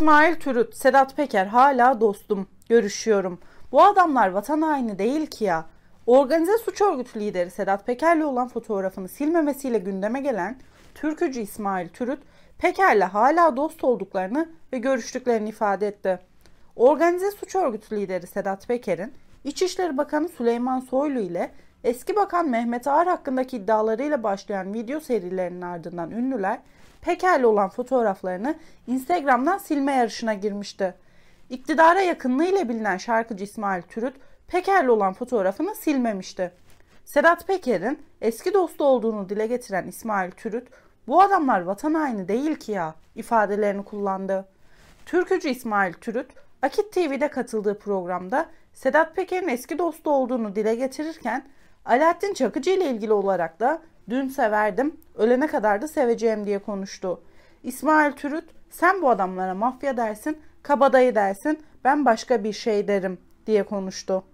İsmail Türüt, Sedat Peker hala dostum, görüşüyorum. Bu adamlar vatan haini değil ki ya. Organize suç örgütü lideri Sedat Peker'le olan fotoğrafını silmemesiyle gündeme gelen türkücü İsmail Türüt, Peker'le hala dost olduklarını ve görüştüklerini ifade etti. Organize suç örgütü lideri Sedat Peker'in İçişleri Bakanı Süleyman Soylu ile Eski Bakan Mehmet Ağar hakkındaki iddialarıyla başlayan video serilerinin ardından ünlüler Peker'le olan fotoğraflarını Instagram'dan silme yarışına girmişti. İktidara yakınlığıyla bilinen şarkıcı İsmail Türüt Peker'le olan fotoğrafını silmemişti. Sedat Peker'in eski dostu olduğunu dile getiren İsmail Türüt, bu adamlar vatan haini değil ki ya ifadelerini kullandı. Türkücü İsmail Türüt, Akit TV'de katıldığı programda Sedat Peker'in eski dostu olduğunu dile getirirken Alaaddin Çakıcı ile ilgili olarak da dün severdim, ölene kadar da seveceğim diye konuştu. İsmail Türüt, sen bu adamlara mafya dersin, kabadayı dersin, ben başka bir şey derim diye konuştu.